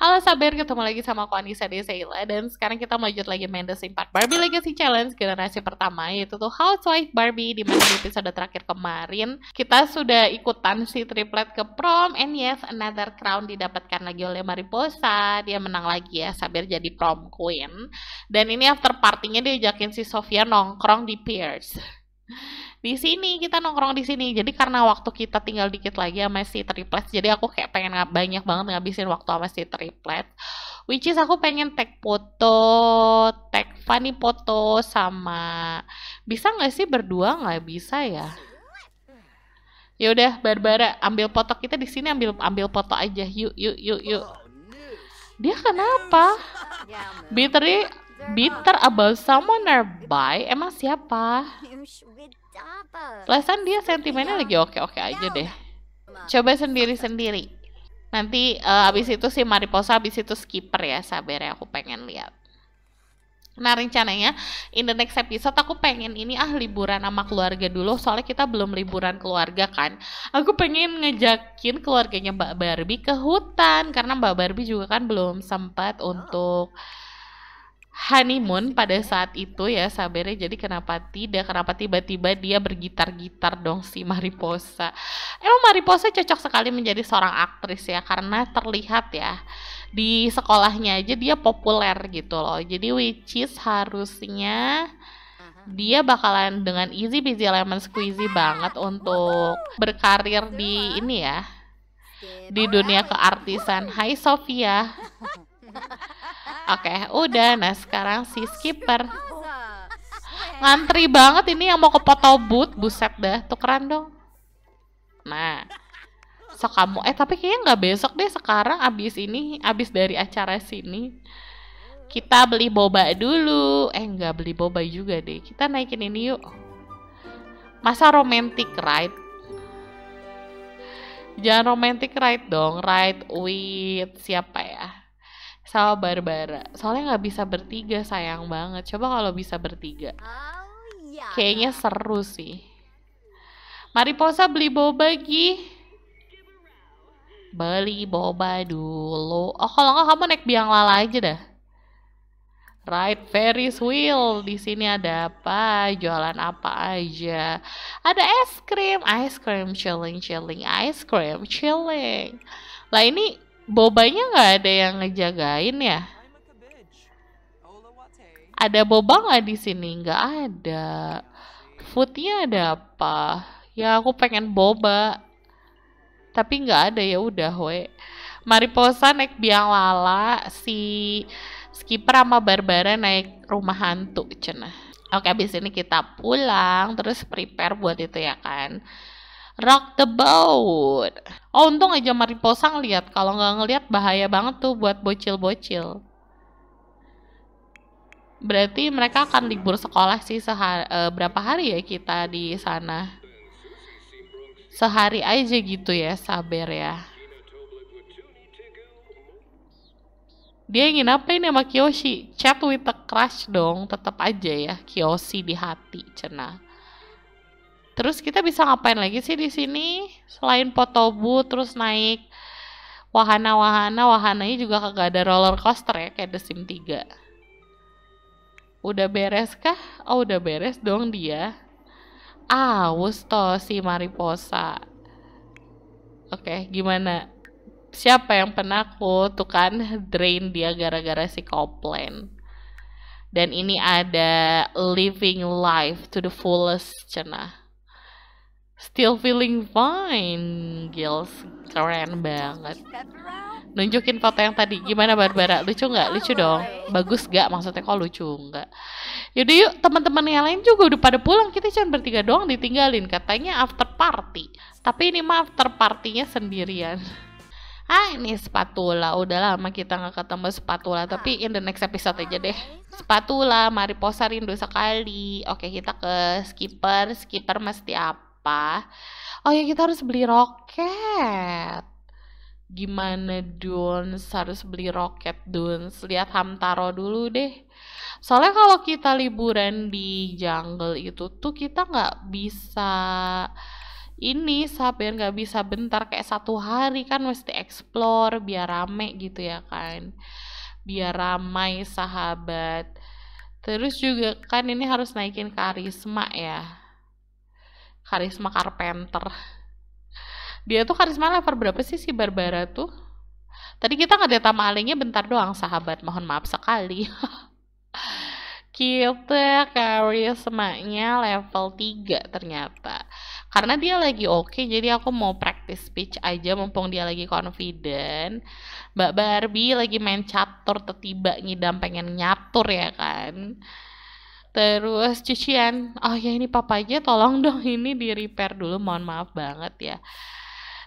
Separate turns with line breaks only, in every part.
Halo Saber, ketemu lagi sama aku Anissa Deseila dan sekarang kita lanjut lagi main The Sims Part Barbie Legacy Challenge generasi pertama yaitu tuh Housewife Barbie di mana di episode terakhir kemarin kita sudah ikutan si triplet ke prom and yes another crown didapatkan lagi oleh Mariposa dia menang lagi ya Saber jadi prom queen dan ini after partinya diajakin si Sofia nongkrong di Pierce di sini kita nongkrong di sini jadi karena waktu kita tinggal dikit lagi sama si triplet jadi aku kayak pengen banyak banget ngabisin waktu sama si triplet which is aku pengen tag foto tag funny foto sama bisa nggak sih berdua nggak bisa ya ya udah Barbara ambil foto kita di sini ambil ambil foto aja yuk yuk yuk yuk oh, dia kenapa ya, Bitri bitter about someone nearby emang siapa? Lesan dia sentimennya ya. lagi oke-oke aja deh. Coba sendiri-sendiri. Nanti uh, abis itu si Mariposa, abis itu skipper ya sabar ya aku pengen lihat. Nah rencananya in the next episode aku pengen ini ah liburan sama keluarga dulu soalnya kita belum liburan keluarga kan. Aku pengen ngejakin keluarganya Mbak Barbie ke hutan karena Mbak Barbie juga kan belum sempat oh. untuk oh honeymoon pada saat itu ya Sabere jadi kenapa tidak kenapa tiba-tiba dia bergitar-gitar dong si Mariposa emang Mariposa cocok sekali menjadi seorang aktris ya karena terlihat ya di sekolahnya aja dia populer gitu loh jadi which is harusnya dia bakalan dengan easy busy lemon squeezy banget untuk berkarir di ini ya di dunia keartisan Hai Sofia Oke, okay, udah. Nah, sekarang si skipper. Ngantri banget ini yang mau ke foto booth. Buset dah, tukeran dong. Nah, so kamu. Eh, tapi kayaknya nggak besok deh sekarang abis ini, abis dari acara sini. Kita beli boba dulu. Eh, nggak beli boba juga deh. Kita naikin ini yuk. Masa romantic ride? Jangan romantic ride dong. Ride with siapa ya? sama Barbara. Soalnya nggak bisa bertiga, sayang banget. Coba kalau bisa bertiga. Oh, iya. Kayaknya seru sih. Mariposa beli boba Gi. Beli boba dulu. Oh, kalau nggak kamu naik biang lala aja dah. Right Ferris wheel. Di sini ada apa? Jualan apa aja? Ada es krim, ice cream chilling chilling, ice cream chilling. Lah ini Bobanya nggak ada yang ngejagain ya? Ada boba nggak di sini? Nggak ada. Foodnya ada apa? Ya aku pengen boba. Tapi nggak ada ya udah we. Mariposa naik biang lala, si Skipper sama Barbara naik rumah hantu cenah. Oke, abis ini kita pulang, terus prepare buat itu ya kan. Rock the boat. Oh untung aja Mariposa ngeliat. Kalau nggak ngeliat bahaya banget tuh buat bocil-bocil. Berarti mereka akan libur sekolah sih sehari, e, eh, berapa hari ya kita di sana? Sehari aja gitu ya, sabar ya. Dia ingin apa ini sama Kiyoshi? Chat with a crush dong, tetap aja ya Kiyoshi di hati, cenah. Terus kita bisa ngapain lagi sih di sini? Selain foto booth, terus naik wahana-wahana, wahananya juga kagak ada roller coaster ya, kayak The Sim 3. Udah beres kah? Oh, udah beres dong dia. Ah, wusto si Mariposa. Oke, okay, gimana? Siapa yang penakut? Tuh kan drain dia gara-gara si Copland dan ini ada living life to the fullest cenah Still feeling fine, girls. Keren banget. Nunjukin foto yang tadi. Gimana Barbara? Lucu nggak? Lucu dong. Bagus nggak? Maksudnya kok lucu nggak? Yaudah yuk, teman-teman yang lain juga udah pada pulang. Kita cuma bertiga doang ditinggalin. Katanya after party. Tapi ini mah after partinya sendirian ah ini spatula udah lama kita nggak ketemu spatula tapi in the next episode aja deh spatula mari posarin rindu sekali oke kita ke skipper skipper mesti apa apa? Oh ya kita harus beli roket. Gimana Duns harus beli roket Duns? Lihat Hamtaro dulu deh. Soalnya kalau kita liburan di jungle itu tuh kita nggak bisa ini sabar ya. nggak bisa bentar kayak satu hari kan mesti explore biar rame gitu ya kan biar ramai sahabat terus juga kan ini harus naikin karisma ya Karisma Carpenter dia tuh karisma level berapa sih si Barbara tuh tadi kita nggak ada malingnya bentar doang sahabat mohon maaf sekali kita karismanya level 3 ternyata karena dia lagi oke okay, jadi aku mau practice speech aja mumpung dia lagi confident Mbak Barbie lagi main catur tiba ngidam pengen nyatur ya kan Terus cucian. Oh ya ini papanya tolong dong ini di repair dulu. Mohon maaf banget ya.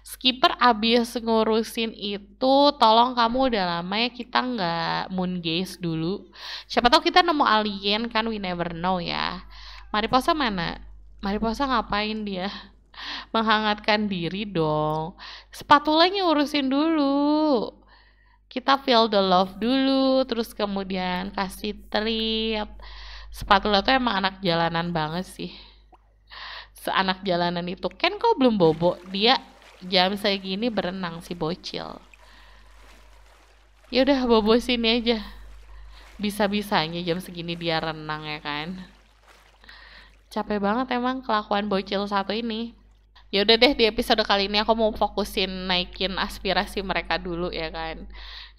Skipper abis ngurusin itu, tolong kamu udah lama ya kita nggak moon gaze dulu. Siapa tahu kita nemu alien kan, we never know ya. Mariposa mana? Mariposa ngapain dia? Menghangatkan diri dong. sepatulanya urusin dulu kita feel the love dulu, terus kemudian kasih trip Spatula tuh emang anak jalanan banget sih. Seanak jalanan itu. Ken kok belum bobo? Dia jam segini berenang si bocil. Ya udah bobo sini aja. Bisa-bisanya jam segini dia renang ya kan. Capek banget emang kelakuan bocil satu ini ya udah deh di episode kali ini aku mau fokusin naikin aspirasi mereka dulu ya kan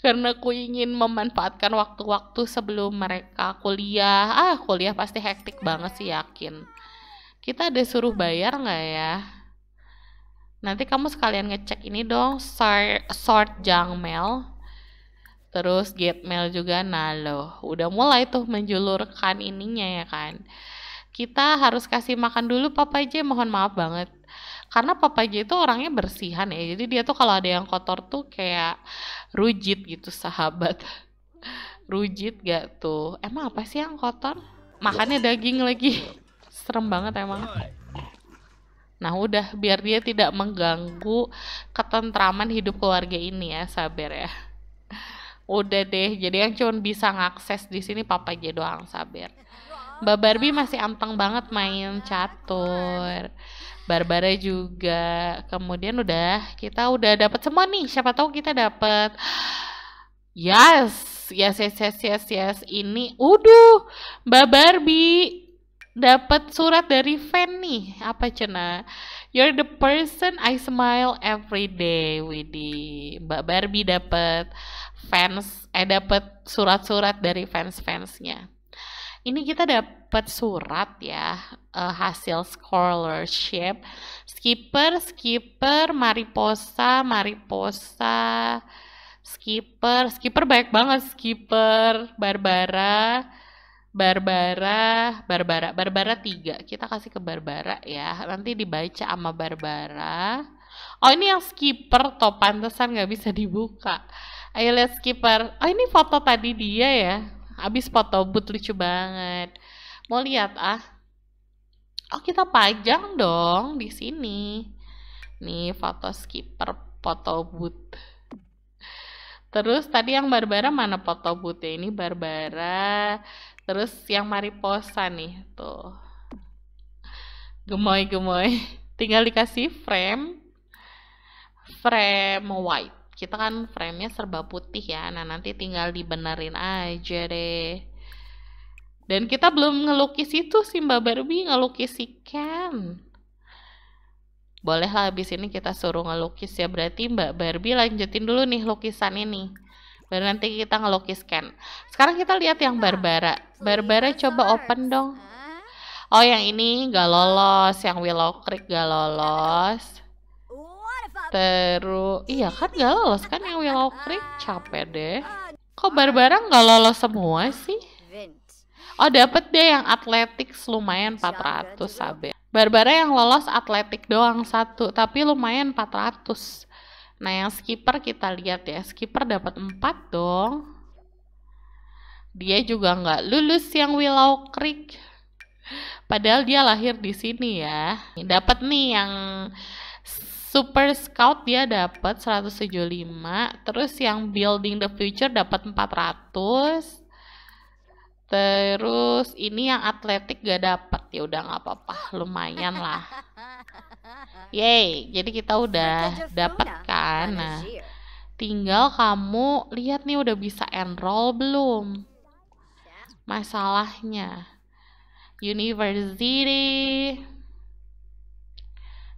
karena aku ingin memanfaatkan waktu-waktu sebelum mereka kuliah ah kuliah pasti hektik banget sih yakin kita ada suruh bayar nggak ya nanti kamu sekalian ngecek ini dong short junk mail, terus mail juga nah loh udah mulai tuh menjulurkan ininya ya kan kita harus kasih makan dulu papa aja mohon maaf banget karena Papa papanya itu orangnya bersihan ya jadi dia tuh kalau ada yang kotor tuh kayak rujit gitu sahabat rujit gak tuh emang apa sih yang kotor makannya daging lagi serem banget emang Nah udah biar dia tidak mengganggu ketentraman hidup keluarga ini ya sabar ya. Udah deh, jadi yang cuma bisa ngakses di sini papa aja doang sabar. Mbak Barbie masih anteng banget main catur. Barbara juga. Kemudian udah kita udah dapat semua nih. Siapa tahu kita dapat Yes, yes, yes, yes, yes, yes. Ini, uduh, Mbak Barbie dapat surat dari fan nih. Apa cena? You're the person I smile every day, Widi. Mbak Barbie dapat fans, eh dapat surat-surat dari fans-fansnya ini kita dapat surat ya uh, hasil scholarship skipper skipper mariposa mariposa skipper skipper banyak banget skipper barbara Barbara, Barbara, Barbara tiga. Kita kasih ke Barbara ya. Nanti dibaca sama Barbara. Oh ini yang skipper toh pantesan nggak bisa dibuka. Ayo lihat skipper. Oh ini foto tadi dia ya. Habis foto but lucu banget. Mau lihat ah? Oh, kita pajang dong di sini. Nih foto skipper foto but Terus tadi yang Barbara mana foto ya? ini Barbara. Terus yang Mariposa nih tuh. Gemoy-gemoy. Tinggal dikasih frame frame white kita kan framenya serba putih ya nah nanti tinggal dibenerin aja deh dan kita belum ngelukis itu sih Mbak Barbie ngelukis Ken. Boleh lah, abis ini kita suruh ngelukis ya berarti Mbak Barbie lanjutin dulu nih lukisan ini baru nanti kita ngelukis Ken sekarang kita lihat yang Barbara Barbara coba open dong oh yang ini gak lolos yang Willow Creek gak lolos Terus, iya kan gak lolos kan yang Willow Creek? Capek deh. Kok Barbara gak lolos semua sih? Oh dapet deh yang atletik lumayan 400 Sabe. Barbara yang lolos atletik doang satu, tapi lumayan 400. Nah yang skipper kita lihat ya, skipper dapat 4 dong. Dia juga gak lulus yang Willow Creek. Padahal dia lahir di sini ya. Dapat nih yang Super Scout dia dapat 175, terus yang Building the Future dapat 400. Terus ini yang atletik gak dapat ya udah nggak apa-apa, lumayan lah. Yay, jadi kita udah dapat kan. Nah, tinggal kamu lihat nih udah bisa enroll belum? Masalahnya university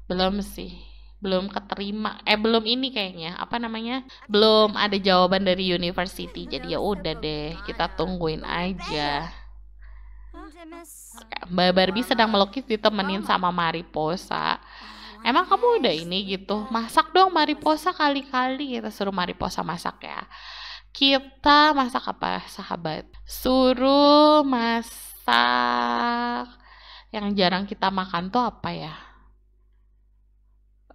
belum sih belum keterima eh belum ini kayaknya apa namanya belum ada jawaban dari university jadi ya udah deh kita tungguin aja Mbak Barbie sedang melukis ditemenin sama Mariposa emang kamu udah ini gitu masak dong Mariposa kali-kali kita suruh Mariposa masak ya kita masak apa sahabat suruh masak yang jarang kita makan tuh apa ya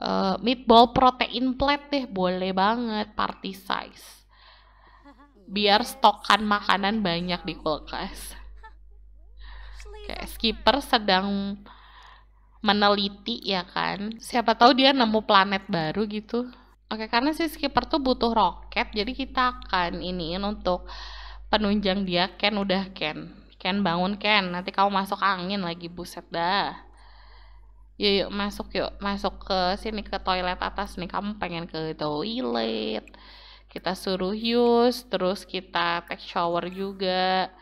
uh, meatball protein plate deh boleh banget party size biar stokan makanan banyak di kulkas kayak skipper sedang meneliti ya kan siapa tahu dia nemu planet baru gitu oke karena si skipper tuh butuh roket jadi kita akan iniin untuk penunjang dia Ken udah Ken Ken bangun Ken nanti kamu masuk angin lagi buset dah yuk, ya, yuk masuk yuk masuk ke sini ke toilet atas nih kamu pengen ke toilet kita suruh use terus kita take shower juga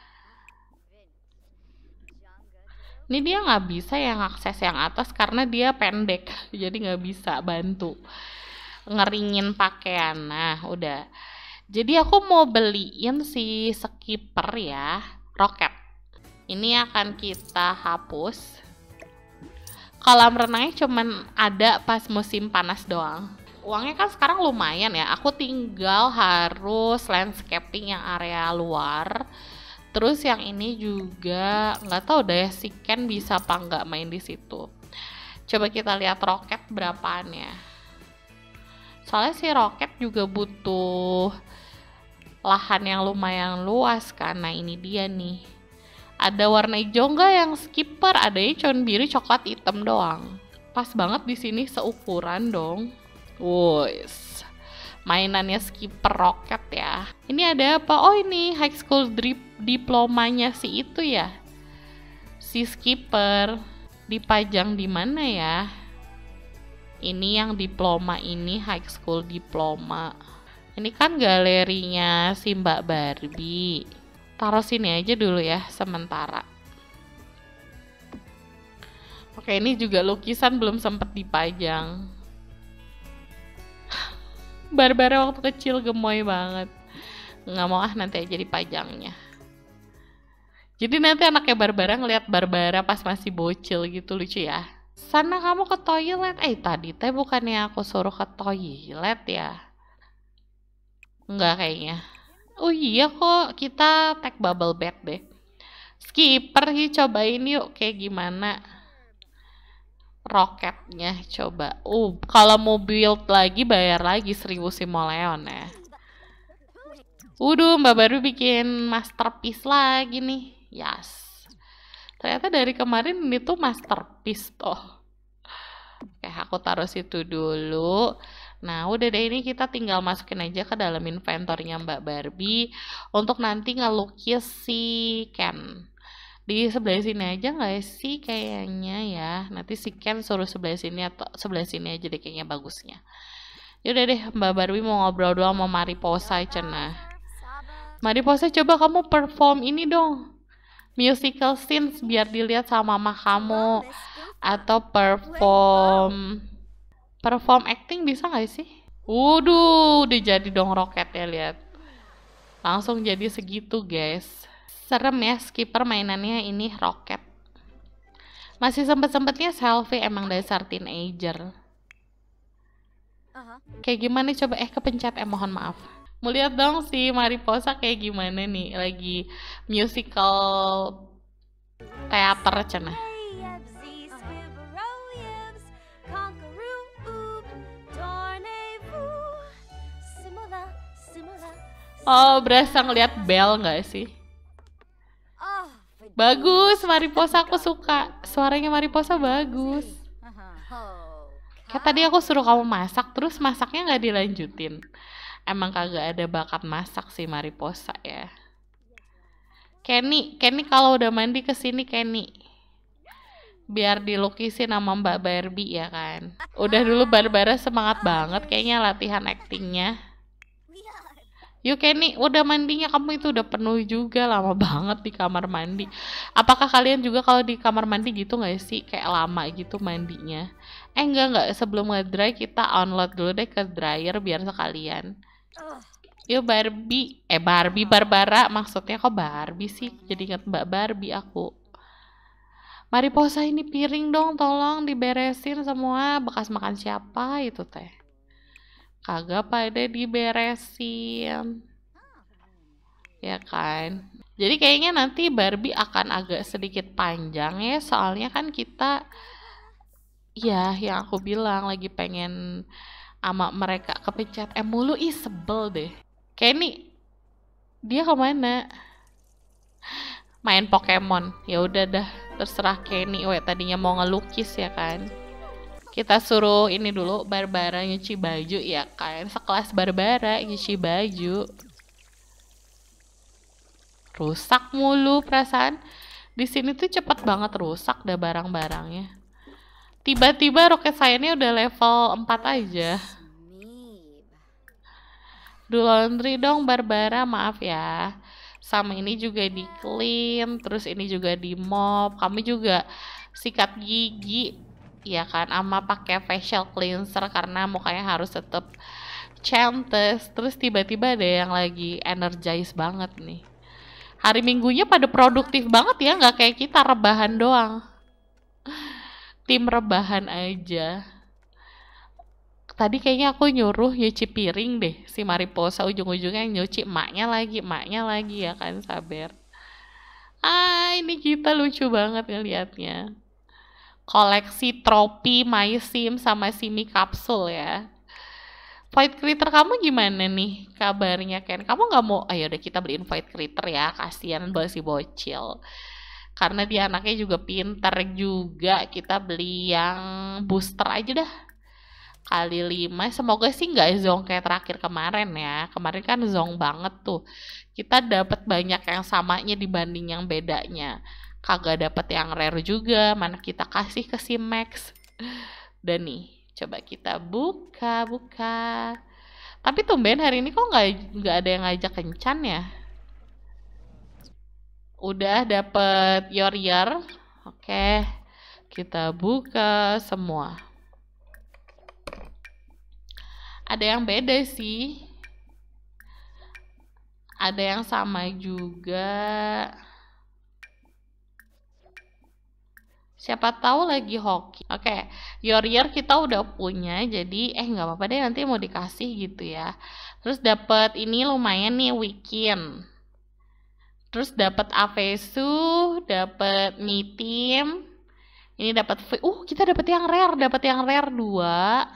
ini dia nggak bisa yang akses yang atas karena dia pendek jadi nggak bisa bantu ngeringin pakaian nah udah jadi aku mau beliin si skipper ya roket ini akan kita hapus kolam renangnya cuman ada pas musim panas doang uangnya kan sekarang lumayan ya aku tinggal harus landscaping yang area luar terus yang ini juga nggak tahu deh si Ken bisa apa nggak main di situ coba kita lihat roket berapaannya soalnya si roket juga butuh lahan yang lumayan luas karena ini dia nih ada warna hijau nggak yang skipper? Adanya cuman biru, coklat, hitam doang. Pas banget di sini seukuran dong. wuih Mainannya skipper roket ya. Ini ada apa? Oh ini high school drip diplomanya si itu ya. Si skipper dipajang di mana ya? Ini yang diploma ini high school diploma. Ini kan galerinya si Mbak Barbie taruh sini aja dulu ya sementara oke ini juga lukisan belum sempat dipajang Barbara waktu kecil gemoy banget nggak mau ah nanti aja dipajangnya jadi nanti anaknya Barbara ngeliat Barbara pas masih bocil gitu lucu ya sana kamu ke toilet eh tadi teh bukannya aku suruh ke toilet ya nggak kayaknya oh iya kok kita tag bubble bed deh skipper sih cobain yuk kayak gimana roketnya coba uh kalau mau build lagi bayar lagi seribu simoleon ya Waduh, Mbak baru bikin masterpiece lagi nih. Yes. Ternyata dari kemarin itu masterpiece toh. Oke, aku taruh situ dulu. Nah, udah deh ini kita tinggal masukin aja ke dalam inventornya Mbak Barbie untuk nanti ngelukis si Ken. Di sebelah sini aja nggak sih kayaknya ya. Nanti si Ken suruh sebelah sini atau sebelah sini aja deh kayaknya bagusnya. Yaudah deh, Mbak Barbie mau ngobrol doang sama Mariposa cenah. Mariposa coba kamu perform ini dong. Musical scenes biar dilihat sama mama kamu atau perform perform acting bisa nggak sih? Waduh, udah jadi dong roket ya lihat. Langsung jadi segitu guys. Serem ya skipper mainannya ini roket. Masih sempet-sempetnya selfie emang dasar teenager. Kayak gimana coba eh kepencet eh mohon maaf. Mau lihat dong si Mariposa kayak gimana nih lagi musical teater cenah. Oh, berasa ngeliat Bel nggak sih? Bagus, Mariposa aku suka. Suaranya Mariposa bagus. Kayak tadi aku suruh kamu masak, terus masaknya nggak dilanjutin. Emang kagak ada bakat masak sih Mariposa ya. Kenny, Kenny kalau udah mandi kesini Kenny. Biar dilukisin sama Mbak Barbie ya kan. Udah dulu Barbara semangat banget kayaknya latihan aktingnya. Yuk Kenny, udah mandinya kamu itu udah penuh juga lama banget di kamar mandi. Apakah kalian juga kalau di kamar mandi gitu nggak sih kayak lama gitu mandinya? Eh enggak enggak sebelum ngedry kita unload dulu deh ke dryer biar sekalian. Yuk Barbie, eh Barbie Barbara maksudnya kok Barbie sih? Jadi ingat Mbak Barbie aku. Mari Mariposa ini piring dong tolong diberesin semua bekas makan siapa itu teh kagak pada diberesin ya kan jadi kayaknya nanti Barbie akan agak sedikit panjang ya soalnya kan kita ya yang aku bilang lagi pengen ama mereka kepencet eh mulu ih sebel deh Kenny dia kemana main Pokemon ya udah dah terserah Kenny we tadinya mau ngelukis ya kan kita suruh ini dulu Barbara nyuci baju ya kan sekelas Barbara nyuci baju rusak mulu perasaan di sini tuh cepet banget rusak dah barang-barangnya tiba-tiba roket saya ini udah level 4 aja do laundry dong Barbara maaf ya sama ini juga di clean terus ini juga di mop kami juga sikat gigi ya kan ama pakai facial cleanser karena mukanya harus tetap cantik terus tiba-tiba ada yang lagi energize banget nih hari minggunya pada produktif banget ya nggak kayak kita rebahan doang tim rebahan aja tadi kayaknya aku nyuruh nyuci piring deh si Mariposa ujung-ujungnya nyuci emaknya lagi emaknya lagi ya kan sabar ah ini kita lucu banget ngelihatnya koleksi tropi my sim sama Simi kapsul ya. Void critter kamu gimana nih kabarnya Ken? Kamu nggak mau, ayo deh kita beliin Void critter ya, kasihan si bocil. Karena dia anaknya juga pinter juga, kita beli yang booster aja dah. Kali lima, semoga sih nggak zong kayak terakhir kemarin ya. Kemarin kan zong banget tuh. Kita dapat banyak yang samanya dibanding yang bedanya kagak dapet yang rare juga mana kita kasih ke si Max dan nih coba kita buka buka tapi tumben hari ini kok nggak nggak ada yang ngajak kencan ya udah dapet your year oke kita buka semua ada yang beda sih ada yang sama juga Siapa tahu lagi hoki. Oke, okay. your year kita udah punya, jadi eh nggak apa-apa deh nanti mau dikasih gitu ya. Terus dapat ini lumayan nih weekend. Terus dapat Avesu, dapat Mitim. Ini dapat uh kita dapat yang rare, dapat yang rare dua.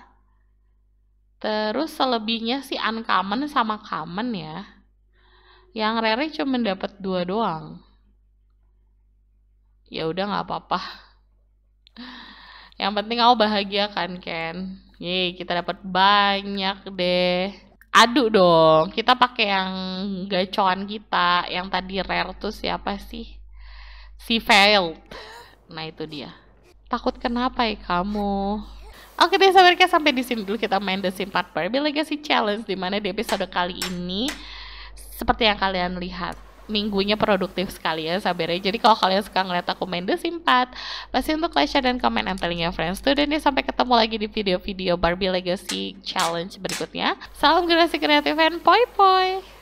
Terus selebihnya sih uncommon sama common ya. Yang rare cuma dapat dua doang. Ya udah nggak apa-apa. Yang penting kamu bahagia kan, Ken? Yeay, kita dapat banyak deh. Adu dong, kita pakai yang gacoan kita, yang tadi rare tuh siapa sih? Si failed. Nah itu dia. Takut kenapa ya kamu? Oke deh sahabat sampai di sini dulu kita main The Sim Part Barbie Legacy Challenge di mana di episode kali ini seperti yang kalian lihat minggunya produktif sekali ya sabarnya. Jadi kalau kalian suka ngeliat aku main The Sims pasti untuk like, share, dan comment and telling your friends. Tuh deh ya sampai ketemu lagi di video-video Barbie Legacy Challenge berikutnya. Salam generasi kreatif and poi-poi!